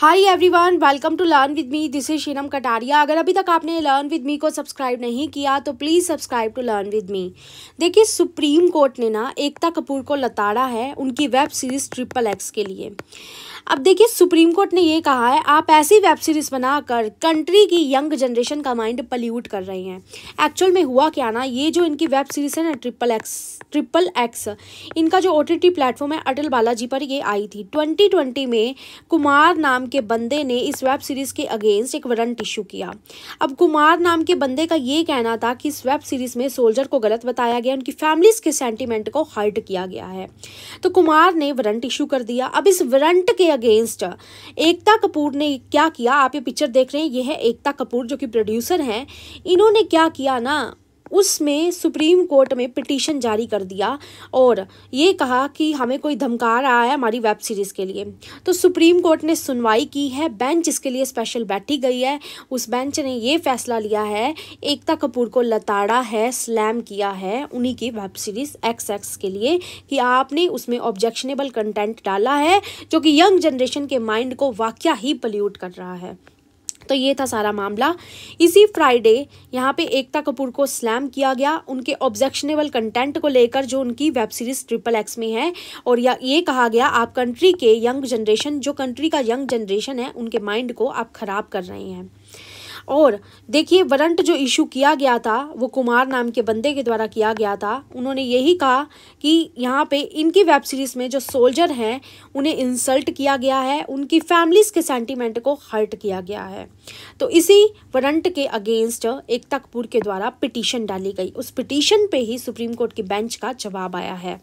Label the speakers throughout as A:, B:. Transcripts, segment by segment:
A: high everyone welcome to learn with me this is Sheenam Kataria अगर अभी तक आपने लर्न विद मी को सब्सक्राइब नहीं किया तो please subscribe to learn with me देखिए सुप्रीम कोर्ट ने ना एकता कपूर को लताड़ा है उनकी वेब सीरीज़ ट्रिपल एक्स के लिए अब देखिए सुप्रीम कोर्ट ने ये कहा है आप ऐसी वेब सीरीज़ बनाकर कंट्री की यंग जनरेशन का माइंड पल्यूट कर रहे हैं एक्चुअल में हुआ क्या ना ये जो इनकी वेब सीरीज़ है ना ट्रिपल एक्स ट्रिपल एक्स इनका जो ओ टी टी प्लेटफॉर्म है अटल बालाजी पर ये आई थी ट्वेंटी ट्वेंटी में कुमार नाम के बंदे ने इस वेब सीरीज़ के अगेंस्ट एक वारंट इशू किया अब कुमार नाम के बंदे का ये कहना था कि इस वेब सीरीज़ में सोल्जर को गलत बताया गया उनकी फैमिलीज़ के सेंटिमेंट को हर्ट किया गया है तो कुमार ने वारंट इशू कर दिया अब इस वारंट के अगेंस्ट एकता कपूर ने क्या किया आप ये पिक्चर देख रहे हैं ये है एकता कपूर जो कि प्रोड्यूसर हैं इन्होंने क्या किया ना उसमें सुप्रीम कोर्ट में पिटीशन जारी कर दिया और ये कहा कि हमें कोई धमका रहा है हमारी वेब सीरीज़ के लिए तो सुप्रीम कोर्ट ने सुनवाई की है बेंच इसके लिए स्पेशल बैठी गई है उस बेंच ने ये फैसला लिया है एकता कपूर को लताड़ा है स्लैम किया है उन्हीं की वेब सीरीज़ एक्स एक्स के लिए कि आपने उसमें ऑब्जेक्शनेबल कंटेंट डाला है जो कि यंग जनरेशन के माइंड को वाक्य ही पल्यूट कर रहा है तो ये था सारा मामला इसी फ्राइडे यहाँ पे एकता कपूर को स्लैम किया गया उनके ऑब्जेक्शनेबल कंटेंट को लेकर जो उनकी वेब सीरीज ट्रिपल एक्स में है और या ये कहा गया आप कंट्री के यंग जनरेशन जो कंट्री का यंग जनरेशन है उनके माइंड को आप ख़राब कर रहे हैं और देखिए वरंट जो इशू किया गया था वो कुमार नाम के बंदे के द्वारा किया गया था उन्होंने यही कहा कि यहाँ पे इनकी वेब सीरीज़ में जो सोल्जर हैं उन्हें इंसल्ट किया गया है उनकी फैमिलीज़ के सेंटिमेंट को हर्ट किया गया है तो इसी वरंट के अगेंस्ट एकता कपूर के द्वारा पिटीशन डाली गई उस पिटीशन पे ही सुप्रीम कोर्ट की बेंच का जवाब आया है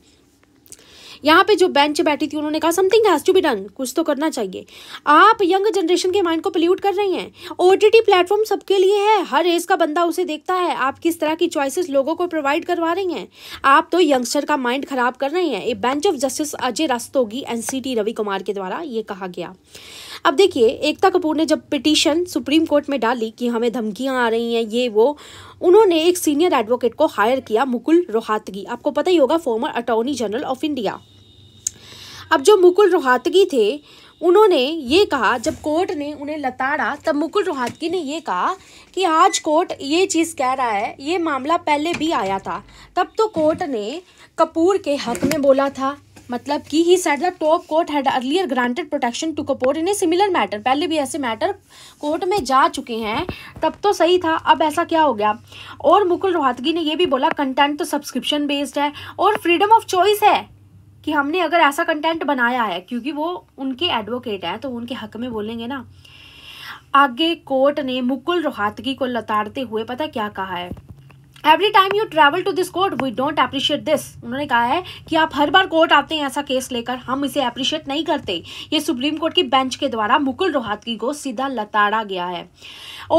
A: यहाँ पे जो बेंच बैठी थी उन्होंने कहा something has to be done कुछ तो करना चाहिए आप यंग जनरेशन के माइंड को पोल्यूट कर रही हैं ओ टी प्लेटफॉर्म सबके लिए है हर एज का बंदा उसे देखता है आप किस तरह की चॉइसेस लोगों को प्रोवाइड करवा रही हैं आप तो यंगस्टर का माइंड खराब कर रहे हैं a bench of justice Ajay Rastogi T Ravi Kumar के द्वारा ये कहा गया अब देखिए एकता कपूर ने जब पिटीशन सुप्रीम कोर्ट में डाली कि हमें धमकियां आ रही हैं ये वो उन्होंने एक सीनियर एडवोकेट को हायर किया मुकुल रोहातगी आपको पता ही होगा former attorney general of India अब जो मुकुल रोहतगी थे उन्होंने ये कहा जब कोर्ट ने उन्हें लताड़ा तब मुकुल रोहतगी ने ये कहा कि आज कोर्ट ये चीज़ कह रहा है ये मामला पहले भी आया था तब तो कोर्ट ने कपूर के हक में बोला था मतलब कि he said the top court had earlier granted protection to Kapoor in a similar matter पहले भी ऐसे मैटर कोर्ट में जा चुके हैं तब तो सही था अब ऐसा क्या हो गया और मुकुल रोहतगी ने यह भी बोला कंटेंट तो सब्सक्रिप्शन बेस्ड है और फ्रीडम ऑफ चॉइस है कि हमने अगर ऐसा कंटेंट बनाया है क्योंकि वो उनके एडवोकेट हैं तो उनके हक में बोलेंगे ना आगे कोर्ट ने मुकुल रोहतगी को लताड़ते हुए पता क्या कहा है every time you travel to this court we don't appreciate this उन्होंने कहा है कि आप हर बार कोर्ट आते हैं ऐसा केस लेकर हम इसे अप्रिशिएट नहीं करते ये सुप्रीम कोर्ट की बेंच के द्वारा मुकुल रोहतगी को सीधा लताड़ा गया है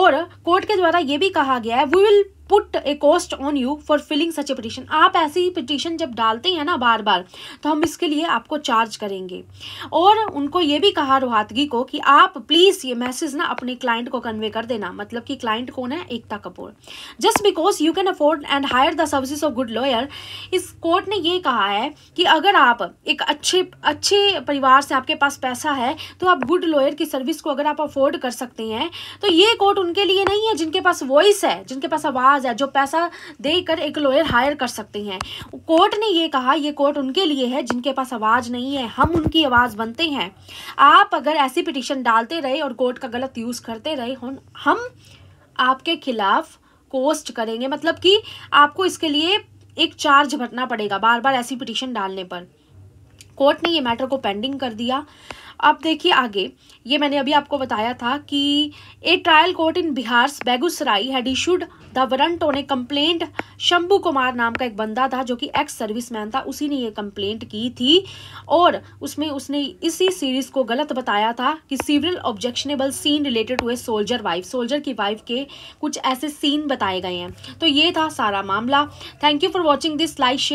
A: और कोर्ट के द्वारा ये भी कहा गया है we will put a cost on you for filing such a petition आप ऐसी पिटिशन जब डालते हैं ना बार बार तो हम इसके लिए आपको चार्ज करेंगे और उनको ये भी कहा रोहतगी को कि आप प्लीज़ ये मैसेज ना अपने क्लाइंट को कन्वे कर देना मतलब कि क्लाइंट कौन है Ekta Kapoor just because you can afford and hire the services of good lawyer इस कोर्ट ने ये कहा है कि अगर आप एक अच्छे अच्छे परिवार से आपके पास पैसा है तो आप गुड लॉयर की सर्विस को अगर आप अफोर्ड कर सकते हैं तो ये कोर्ट उनके लिए नहीं है जिनके पास वॉइस है जिनके पास आवाज़ काज है जो पैसा देकर एक लॉयर हायर कर सकते हैं कोर्ट ने ये कहा ये कोर्ट उनके लिए है जिनके पास आवाज़ नहीं है हम उनकी आवाज़ बनते हैं आप अगर ऐसी पिटिशन डालते रहे और कोर्ट का गलत यूज़ करते रहे हम आपके खिलाफ कोस्ट करेंगे मतलब कि आपको इसके लिए एक चार्ज भरना पड़ेगा बार बार ऐसी पिटिशन डालने पर कोर्ट ने ये मैटर को पेंडिंग कर दिया अब देखिए आगे ये मैंने अभी आपको बताया था कि a trial court in Bihar Begusarai had issued the warrant on a complaint Shambhu Kumar नाम का एक बंदा था जो कि एक्स सर्विस मैन था उसी ने ये कंप्लेंट की थी और उसमें उसने इसी सीरीज को गलत बताया था कि several objectionable scene related to a soldier wife soldier की वाइफ के कुछ ऐसे सीन बताए गए हैं तो ये था सारा मामला thank you for watching this like share